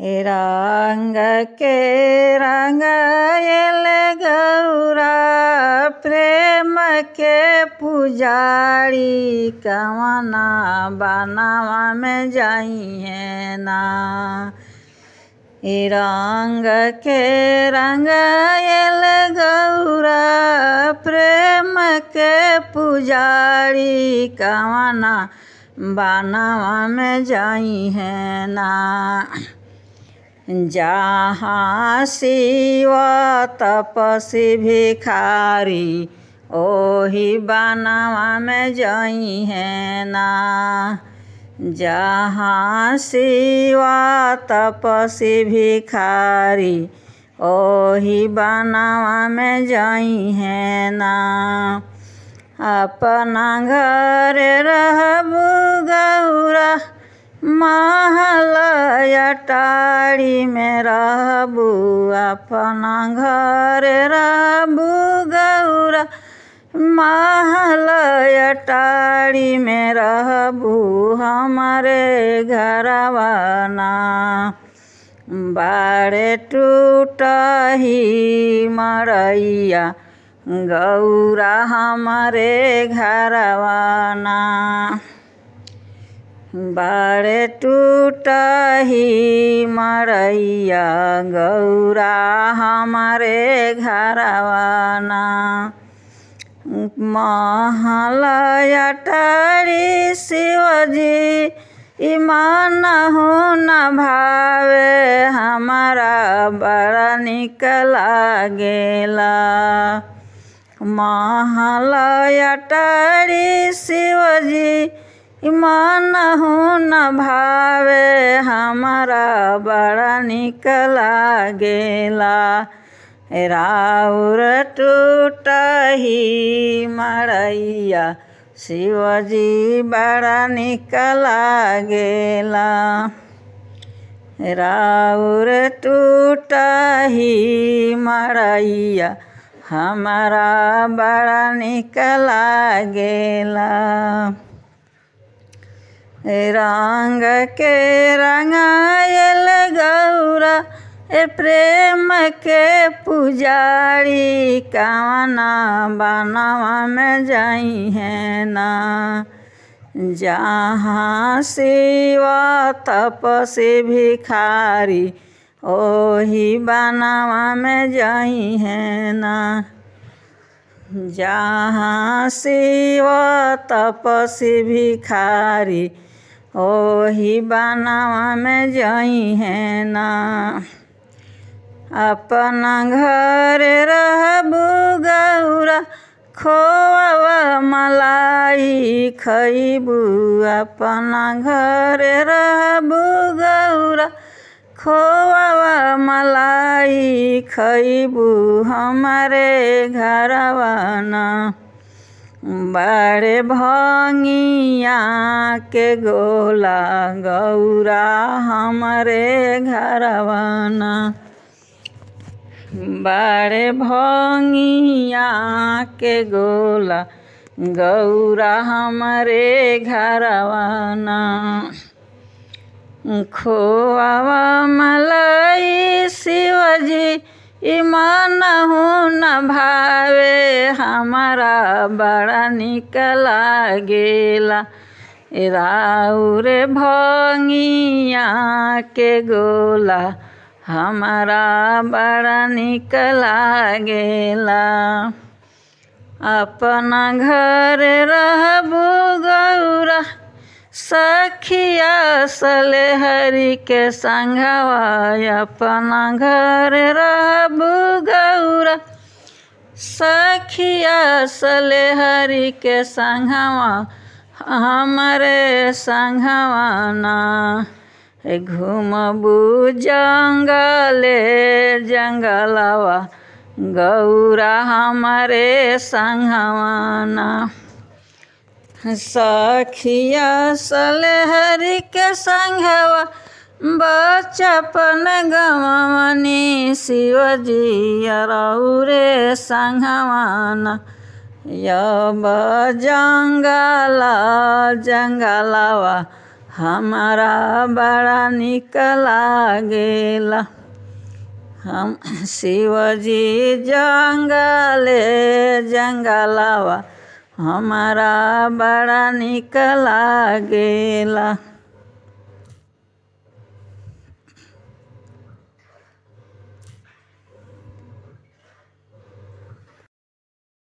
रंग के रंग गौरा प्रेम के पुजारी कवना बनावा में जाइए ना के रंग गौरा प्रेम के पुजारी कवना बनावा में जाइए ना जहाँ शिवा तपसी भिखारी ओही बनावा में जई है ना जहाँ शिवा तपसी भिखारी ओही बनावा में जई है ना अपना घर रहबू गौरा महला कटारी में रहबू अपना घर रहबू गौरा महल अटारी में रहबू हमारे घरवाना बारे ही मरैया गौरा हमारे घरवाना बारे टूटही मरैया गौरा हमारे घरवाना महलया टरी शिवजी ईमान हो न भावे हमारा बड़ा निकला गेला महलया टरी शिवजी ईमान हो न भावे हमारा बड़ा निकला गेला राउर ही मरैया शिवजी बड़ा निकला गेला राउर ही मरैया हमारा बड़ा निकला गेला रंग के रंगायल गौरा ए प्रेम के पुजारी काना बनावा में जाई है ना जहाँ सेवा तपसे भिखारी ओही बनावा में जाई है ना जहाँ सेवा तपसे भिखारी ओ बनावा में जई है ना अपना घर रहबू गौरा खोआ मलाई खैबू अपना घर रहबू गौरा खोआ मलाई खैबू हमारे घरवा ना बड़े भंगिया के गोला गौरा हमारे घरवना बड़े भंगिया के गोला गौरा हमारे घरवना खोआवा मलई शिवजी इमान न भावे हमारा बड़ा निकला गेला राउर भंगिया के गोला हमारा बड़ा निकला गेला अपना घर रहबू गौरा सखिया सले हरि के संगवा अपना घर रहबू गौरा सखिया हरि के संघवा हमारे संघवा ना घूमबू जंगले जंगलवा गौरा हमारे संघवाना सखिया हरि के संघवा बचपन गमनी शिवजी रौरे संगवान यब जंगला जंगलावा हमारा बड़ा निक लागेला हम शिवजी जंगले जंगलावा हमारा बड़ा निक लागेला